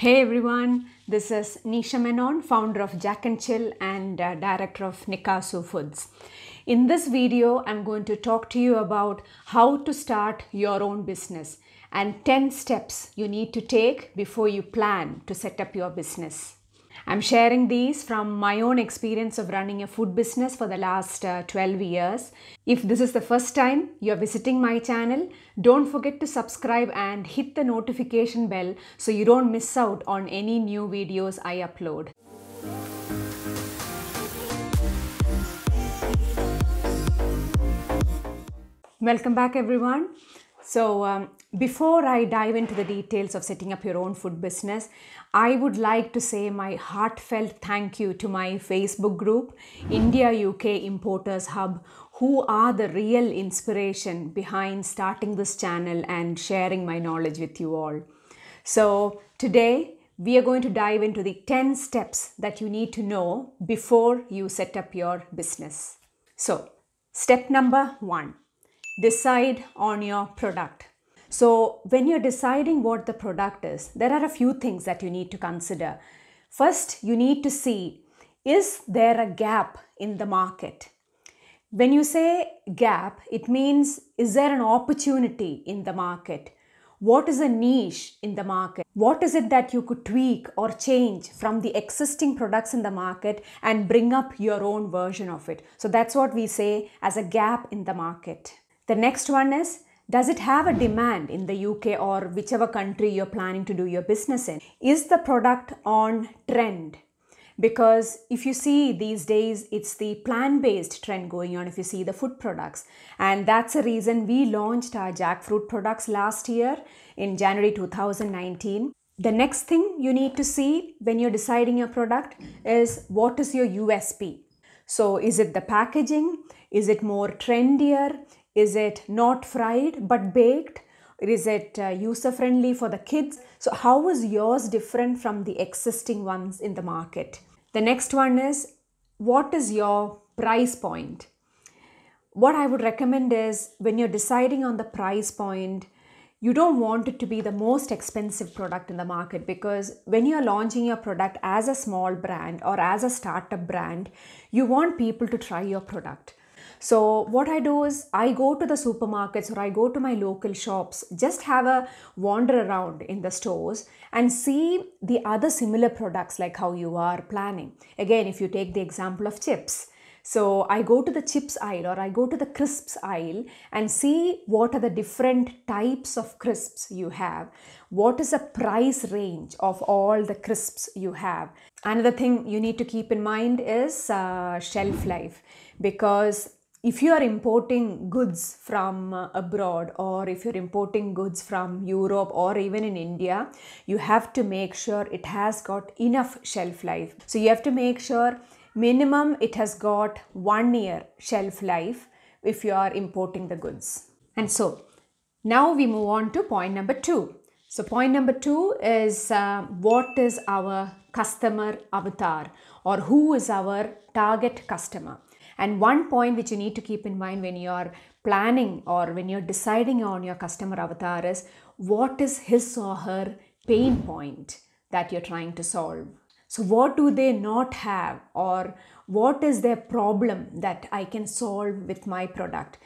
Hey everyone, this is Nisha Menon, founder of Jack and Chill and uh, director of Nikasu Foods. In this video, I'm going to talk to you about how to start your own business and 10 steps you need to take before you plan to set up your business. I'm sharing these from my own experience of running a food business for the last uh, 12 years. If this is the first time you're visiting my channel, don't forget to subscribe and hit the notification bell so you don't miss out on any new videos I upload. Welcome back everyone. So um, before I dive into the details of setting up your own food business, I would like to say my heartfelt thank you to my Facebook group, India UK Importers Hub, who are the real inspiration behind starting this channel and sharing my knowledge with you all. So today, we are going to dive into the 10 steps that you need to know before you set up your business. So, step number one decide on your product. So when you're deciding what the product is, there are a few things that you need to consider. First, you need to see, is there a gap in the market? When you say gap, it means is there an opportunity in the market? What is a niche in the market? What is it that you could tweak or change from the existing products in the market and bring up your own version of it? So that's what we say as a gap in the market. The next one is does it have a demand in the UK or whichever country you're planning to do your business in? Is the product on trend? Because if you see these days, it's the plant based trend going on if you see the food products. And that's the reason we launched our jackfruit products last year in January 2019. The next thing you need to see when you're deciding your product is what is your USP? So, is it the packaging? Is it more trendier? Is it not fried but baked? Is it uh, user friendly for the kids? So, how is yours different from the existing ones in the market? The next one is what is your price point? What I would recommend is when you're deciding on the price point, you don't want it to be the most expensive product in the market because when you're launching your product as a small brand or as a startup brand, you want people to try your product. So, what I do is I go to the supermarkets or I go to my local shops, just have a wander around in the stores and see the other similar products like how you are planning. Again, if you take the example of chips, so I go to the chips aisle or I go to the crisps aisle and see what are the different types of crisps you have. What is the price range of all the crisps you have? Another thing you need to keep in mind is uh, shelf life because if you are importing goods from abroad or if you're importing goods from Europe or even in India, you have to make sure it has got enough shelf life. So you have to make sure minimum it has got one year shelf life if you are importing the goods. And so now we move on to point number two. So point number two is uh, what is our customer avatar or who is our target customer. And one point which you need to keep in mind when you're planning or when you're deciding on your customer avatar is what is his or her pain point that you're trying to solve? So, what do they not have, or what is their problem that I can solve with my product?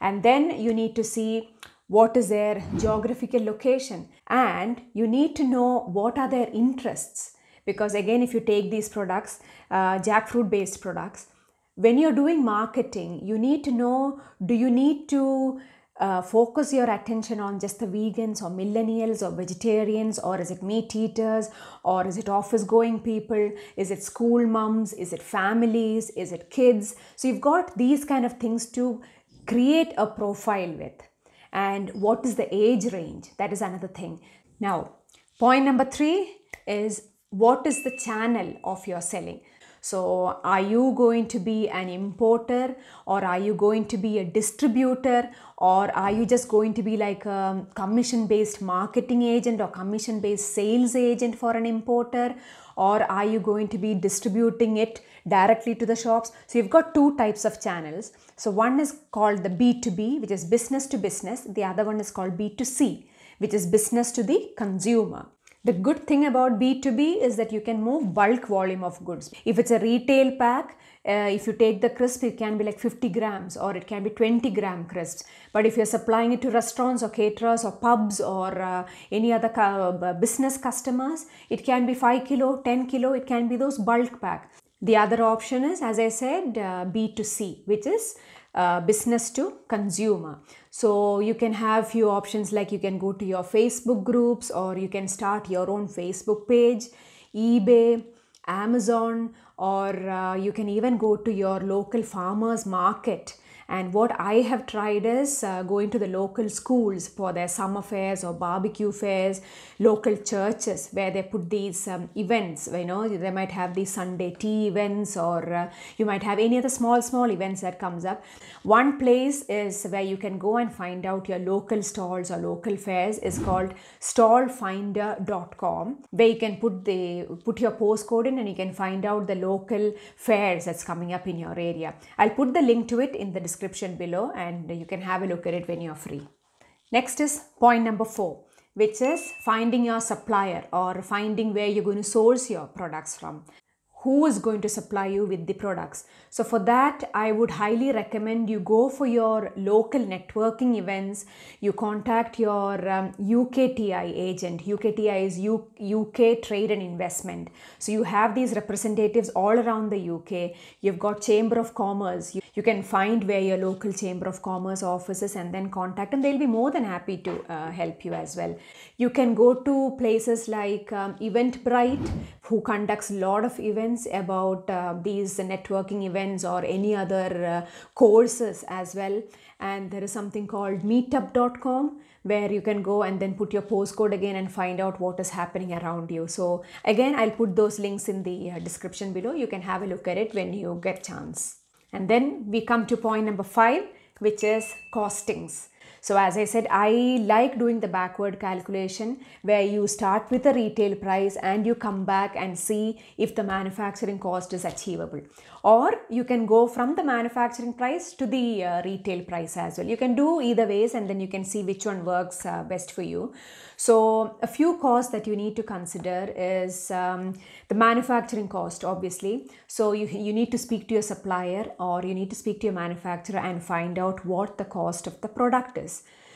And then you need to see what is their geographical location, and you need to know what are their interests. Because again, if you take these products, uh, jackfruit based products, when you're doing marketing, you need to know do you need to uh, focus your attention on just the vegans or millennials or vegetarians or is it meat eaters or is it office going people is it school mums is it families is it kids so you've got these kind of things to create a profile with and what is the age range that is another thing now point number 3 is what is the channel of your selling so, are you going to be an importer or are you going to be a distributor or are you just going to be like a commission based marketing agent or commission based sales agent for an importer or are you going to be distributing it directly to the shops? So, you've got two types of channels. So, one is called the B2B, which is business to business, the other one is called B2C, which is business to the consumer. The good thing about B2B is that you can move bulk volume of goods. If it's a retail pack, uh, if you take the crisp, it can be like 50 grams or it can be 20 gram crisps. But if you're supplying it to restaurants or caterers or pubs or uh, any other uh, business customers, it can be 5 kilo, 10 kilo, it can be those bulk pack. The other option is, as I said, uh, B2C, which is uh, business to consumer. So you can have few options like you can go to your Facebook groups or you can start your own Facebook page, eBay, Amazon, or uh, you can even go to your local farmers market and what I have tried is uh, going to the local schools for their summer fairs or barbecue fairs, local churches where they put these um, events. You know, they might have these Sunday tea events or uh, you might have any other small, small events that comes up. One place is where you can go and find out your local stalls or local fairs is called stallfinder.com where you can put the put your postcode in and you can find out the local fairs that's coming up in your area. I'll put the link to it in the description description below and you can have a look at it when you're free. Next is point number four, which is finding your supplier or finding where you're going to source your products from who is going to supply you with the products. So for that, I would highly recommend you go for your local networking events. You contact your um, UKTI agent. UKTI is U UK Trade and Investment. So you have these representatives all around the UK. You've got Chamber of Commerce. You, you can find where your local Chamber of Commerce offices and then contact and they'll be more than happy to uh, help you as well. You can go to places like um, Eventbrite who conducts a lot of events about uh, these networking events or any other uh, courses as well and there is something called meetup.com where you can go and then put your postcode again and find out what is happening around you so again i'll put those links in the uh, description below you can have a look at it when you get chance and then we come to point number 5 which is costings so as I said, I like doing the backward calculation where you start with the retail price and you come back and see if the manufacturing cost is achievable. Or you can go from the manufacturing price to the uh, retail price as well. You can do either ways and then you can see which one works uh, best for you. So a few costs that you need to consider is um, the manufacturing cost, obviously. So you, you need to speak to your supplier or you need to speak to your manufacturer and find out what the cost of the product is.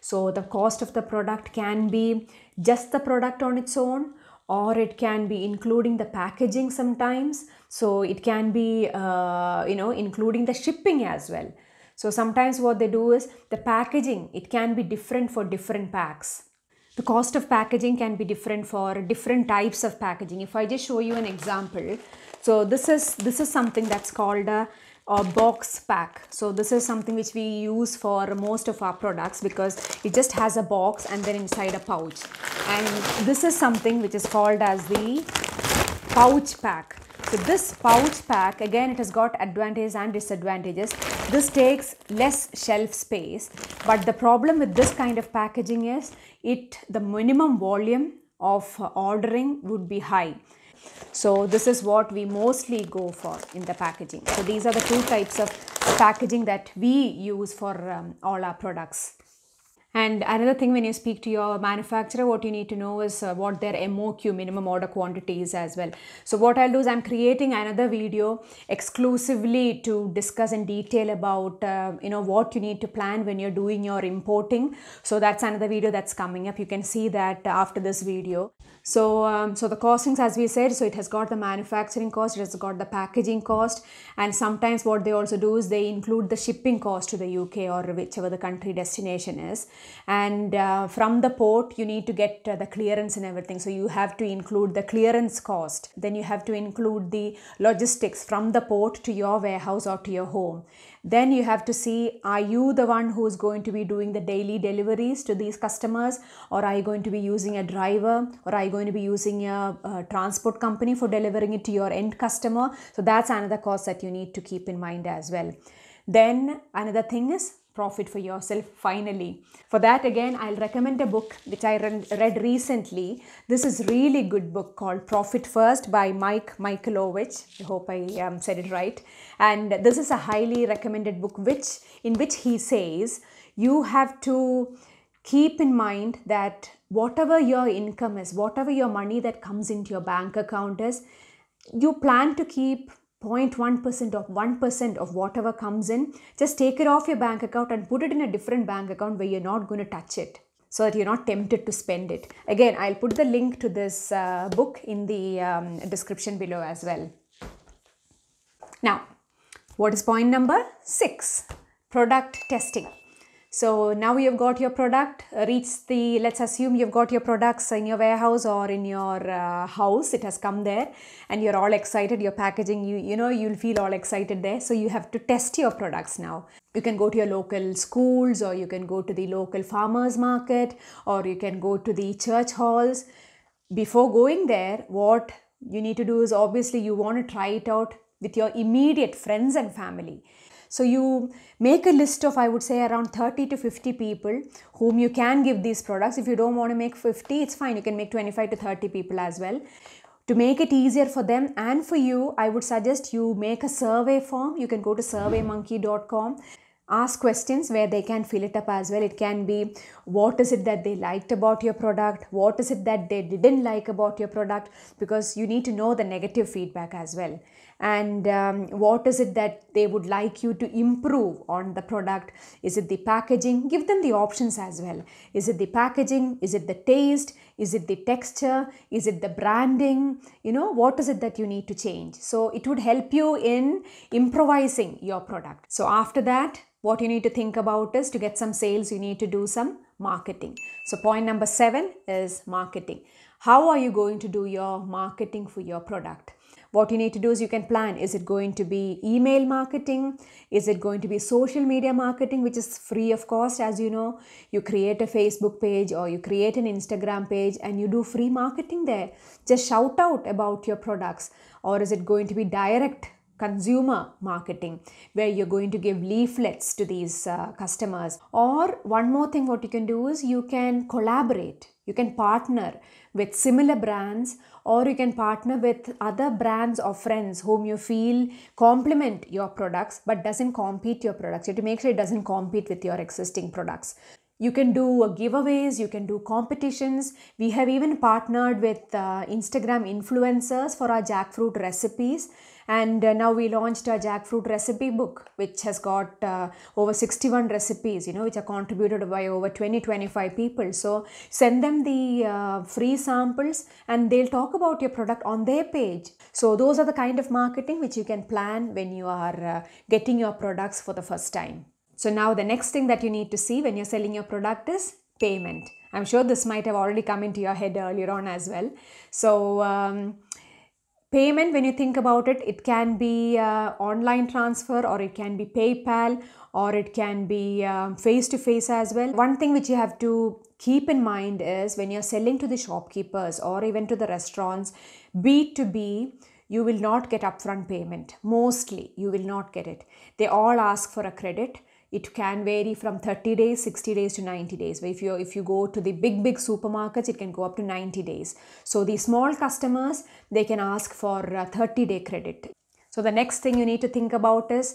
So the cost of the product can be just the product on its own or it can be including the packaging sometimes. So it can be, uh, you know, including the shipping as well. So sometimes what they do is the packaging, it can be different for different packs. The cost of packaging can be different for different types of packaging. If I just show you an example, so this is this is something that's called a uh, box pack so this is something which we use for most of our products because it just has a box and then inside a pouch and this is something which is called as the pouch pack so this pouch pack again it has got advantages and disadvantages. This takes less shelf space but the problem with this kind of packaging is it the minimum volume of ordering would be high. So this is what we mostly go for in the packaging. So these are the two types of packaging that we use for um, all our products. And another thing, when you speak to your manufacturer, what you need to know is uh, what their MOQ, minimum order quantity, is as well. So, what I'll do is I'm creating another video exclusively to discuss in detail about uh, you know what you need to plan when you're doing your importing. So that's another video that's coming up. You can see that after this video so um, so the costings as we said so it has got the manufacturing cost it has got the packaging cost and sometimes what they also do is they include the shipping cost to the uk or whichever the country destination is and uh, from the port you need to get uh, the clearance and everything so you have to include the clearance cost then you have to include the logistics from the port to your warehouse or to your home then you have to see are you the one who is going to be doing the daily deliveries to these customers, or are you going to be using a driver, or are you going to be using a, transport company for delivering it to your end customer? So that's another cost that you need to keep in mind as well. Then another thing is profit for yourself finally. For that again, I'll recommend a book which I read recently. This is really good book called Profit First by Mike Michaelovich. I hope I um, said it right. And this is a highly recommended book which in which he says you have to keep in mind that whatever your income is, whatever your money that comes into your bank account is, you plan to keep 0.1% of 1% of whatever comes in, just take it off your bank account and put it in a different bank account where you're not going to touch it so that you're not tempted to spend it. Again, I'll put the link to this uh, book in the um, description below as well. Now, what is point number six? Product testing. So now you've got your product, uh, reach the, let's assume you've got your products in your warehouse or in your uh, house, it has come there and you're all excited, your packaging, you, you know, you'll feel all excited there. So you have to test your products now. You can go to your local schools or you can go to the local farmers market or you can go to the church halls. Before going there, what you need to do is obviously you want to try it out with your immediate friends and family so you make a list of, I would say, around 30 to 50 people whom you can give these products. If you don't want to make 50, it's fine. You can make 25 to 30 people as well. To make it easier for them and for you, I would suggest you make a survey form. You can go to surveymonkey.com ask questions where they can fill it up as well. It can be what is it that they liked about your product, what is it that they didn't like about your product, because you need to know the negative feedback as well and um, what is it that they would like you to improve on the product is it the packaging give them the options as well is it the packaging is it the taste is it the texture is it the branding you know what is it that you need to change so it would help you in improvising your product so after that what you need to think about is to get some sales you need to do some marketing so point number 7 is marketing how are you going to do your marketing for your product what you need to do is you can plan is it going to be email marketing? Is it going to be social media marketing, which is free of cost? As you know, you create a Facebook page or you create an Instagram page and you do free marketing there. Just shout out about your products. Or is it going to be direct consumer marketing where you're going to give leaflets to these uh, customers or one more thing what you can do is you can collaborate you can partner with similar brands or you can partner with other brands or friends whom you feel complement your products but doesn't compete your products you have to make sure it doesn't compete with your existing products you can do uh, giveaways you can do competitions we have even partnered with uh, instagram influencers for our jackfruit recipes and uh, now we launched a jackfruit recipe book which has got uh, over 61 recipes you know which are contributed by over 20 25 people so send them the uh, free samples and they'll talk about your product on their page so those are the kind of marketing which you can plan when you are getting your products for the first time so now the next thing that you need to see when you're selling your product is payment. I'm sure this might have already come into your head earlier on as well. So um, payment when you think about it it can be uh, online transfer or it can be paypal or it can be face to face as well one thing which you have to keep in mind is when you're selling to the shopkeepers or even to the restaurants b2b you will not get upfront payment mostly you will not get it they all ask for a credit it can vary from 30 days 60 days to 90 days but if you if you go to the big big supermarkets it can go up to 90 days so the small customers they can ask for 30 day credit so the next thing you need to think about is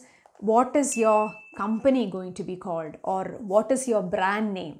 what is your company going to be called or what is your brand name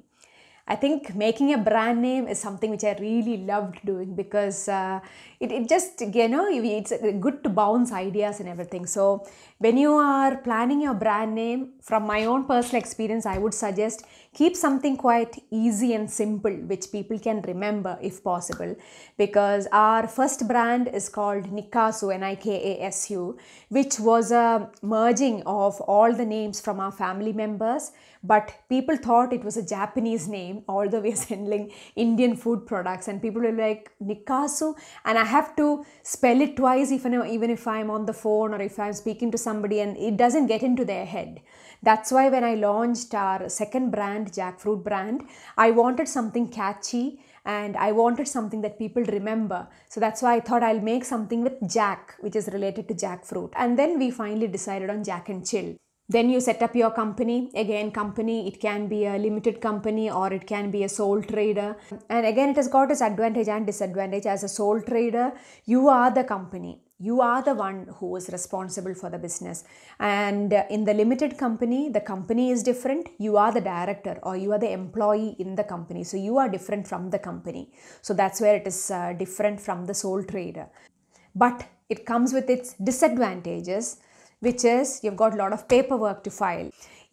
I think making a brand name is something which I really loved doing because uh, it, it just, you know, it's good to bounce ideas and everything. So, when you are planning your brand name, from my own personal experience, I would suggest keep something quite easy and simple which people can remember if possible because our first brand is called Nikasu, N I K A S U, which was a uh, merging of all the names from our family members but people thought it was a Japanese name, all the way, selling Indian food products, and people were like Nikasu, and I have to spell it twice I'm even if I'm on the phone or if I'm speaking to somebody, and it doesn't get into their head. That's why when I launched our second brand, Jackfruit brand, I wanted something catchy and I wanted something that people remember. So that's why I thought I'll make something with Jack, which is related to jackfruit. And then we finally decided on Jack and Chill then you set up your company again company it can be a limited company or it can be a sole trader and again it has got its advantage and disadvantage as a sole trader you are the company you are the one who is responsible for the business and in the limited company the company is different you are the director or you are the employee in the company so you are different from the company so that's where it is uh, different from the sole trader but it comes with its disadvantages which is you've got a lot of paperwork to file.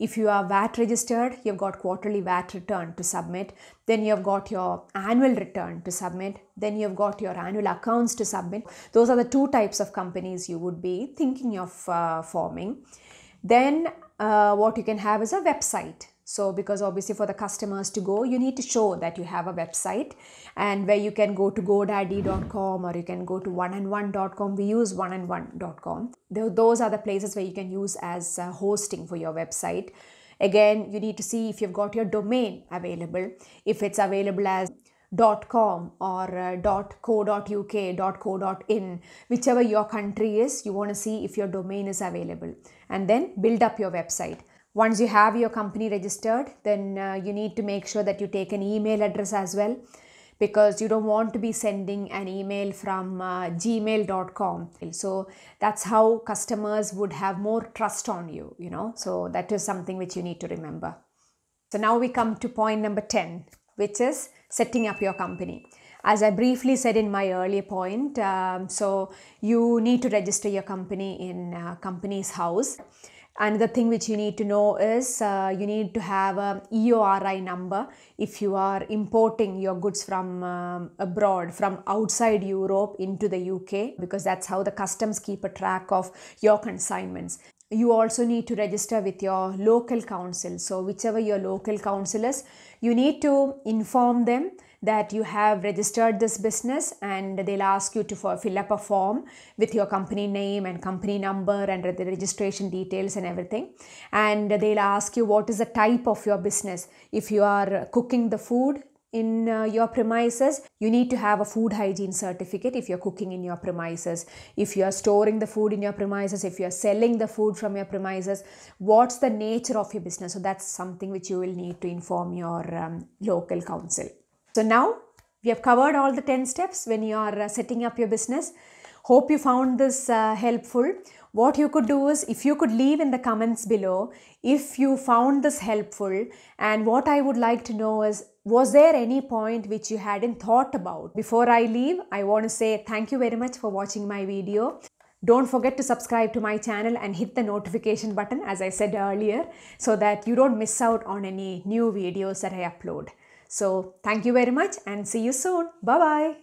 If you are VAT registered, you've got quarterly VAT return to submit, then you've got your annual return to submit, then you've got your annual accounts to submit. Those are the two types of companies you would be thinking of uh, forming. Then uh, what you can have is a website. So because obviously for the customers to go, you need to show that you have a website and where you can go to godaddy.com or you can go to oneandone.com. We use oneandone.com. Those are the places where you can use as uh, hosting for your website. Again, you need to see if you've got your domain available, if it's available as .com or .co.uk, uh, .co.in, whichever your country is, you want to see if your domain is available and then build up your website. Once you have your company registered, then uh, you need to make sure that you take an email address as well because you don't want to be sending an email from uh, gmail.com so that's how customers would have more trust on you you know so that is something which you need to remember so now we come to point number 10 which is setting up your company as i briefly said in my earlier point um, so you need to register your company in uh, company's house Another thing which you need to know is uh, you need to have a EORI number if you are importing your goods from um, abroad, from outside Europe into the UK, because that's how the customs keep a track of your consignments you also need to register with your local council so whichever your local council is you need to inform them that you have registered this business and they'll ask you to fill up a form with your company name and company number and the registration details and everything. And they'll ask you what is the type of your business. If you are cooking the food, in uh, your premises you need to have a food hygiene certificate if you're cooking in your premises if you're storing the food in your premises if you're selling the food from your premises what's the nature of your business so that's something which you will need to inform your um, local council so now we have covered all the 10 steps when you are uh, setting up your business. Hope you found this uh, helpful. What you could do is if you could leave in the comments below if you found this helpful and what I would like to know is was there any point which you hadn't thought about? Before I leave, I want to say thank you very much for watching my video. Don't forget to subscribe to my channel and hit the notification button as I said earlier so that you don't miss out on any new videos that I upload. So, thank you very much and see you soon. Bye bye.